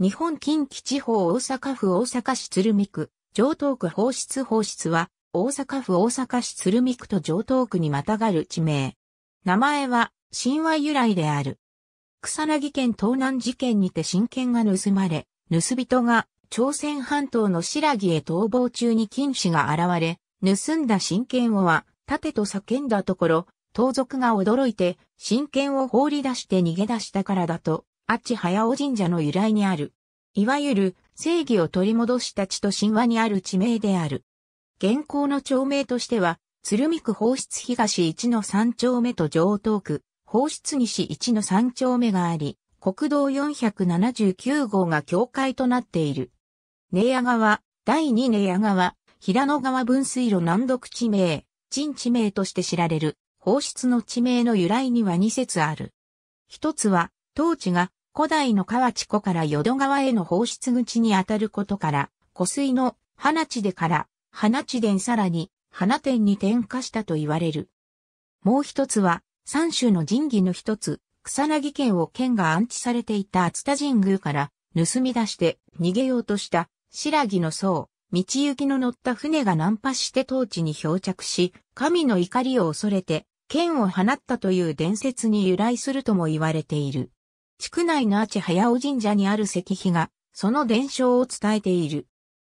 日本近畿地方大阪府大阪市鶴見区、上東区放出放出は、大阪府大阪市鶴見区と上東区にまたがる地名。名前は、神話由来である。草薙県東南事件にて神剣が盗まれ、盗人が朝鮮半島の白木へ逃亡中に金氏が現れ、盗んだ神剣をは、盾と叫んだところ、盗賊が驚いて、神剣を放り出して逃げ出したからだと、あっち早尾神社の由来にある。いわゆる正義を取り戻した地と神話にある地名である。現行の町名としては、鶴見区放出東1の3丁目と上東区、放出西1の3丁目があり、国道479号が境界となっている。根屋川、第2根屋川、平野川分水路南読地名、陳地名として知られる、放出の地名の由来には2説ある。一つは、当地が古代の河内湖から淀川への放出口にあたることから、湖水の花地でから花地殿さらに花店に転化したと言われる。もう一つは、三種の神器の一つ、草薙県を県が安置されていた熱田神宮から盗み出して逃げようとした白木の僧、道行きの乗った船が難破して当地に漂着し、神の怒りを恐れて、剣を放ったという伝説に由来するとも言われている。地区内の阿智早尾神社にある石碑が、その伝承を伝えている。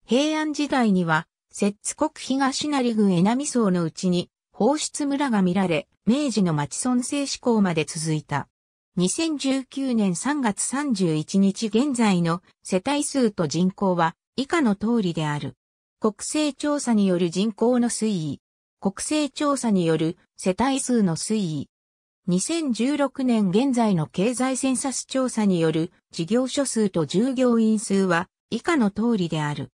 平安時代には、摂津国東成郡江波荘のうちに、放出村が見られ、明治の町村制志向まで続いた。2019年3月31日現在の世帯数と人口は以下の通りである。国勢調査による人口の推移。国勢調査による世帯数の推移。2016年現在の経済センサス調査による事業所数と従業員数は以下の通りである。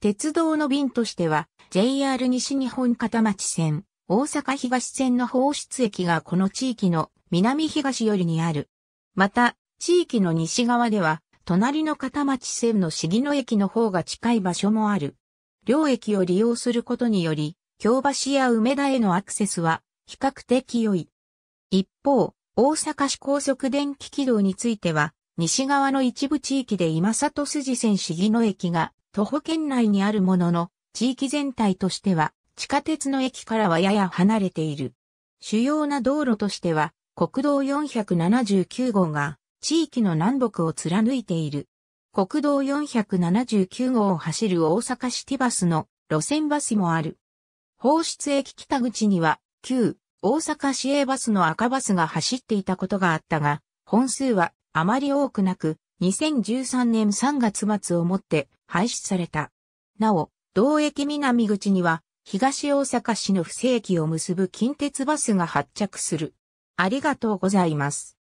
鉄道の便としては JR 西日本片町線、大阪東線の放出駅がこの地域の南東寄りにある。また、地域の西側では隣の片町線の市議の駅の方が近い場所もある。両駅を利用することにより、京橋や梅田へのアクセスは比較的良い。一方、大阪市高速電気軌道については、西側の一部地域で今里筋線市議の駅が徒歩圏内にあるものの、地域全体としては地下鉄の駅からはやや離れている。主要な道路としては国道479号が地域の南北を貫いている。国道479号を走る大阪シティバスの路線バスもある。放出駅北口には旧大阪市営バスの赤バスが走っていたことがあったが、本数はあまり多くなく、2013年3月末をもって廃止された。なお、同駅南口には、東大阪市の不正駅を結ぶ近鉄バスが発着する。ありがとうございます。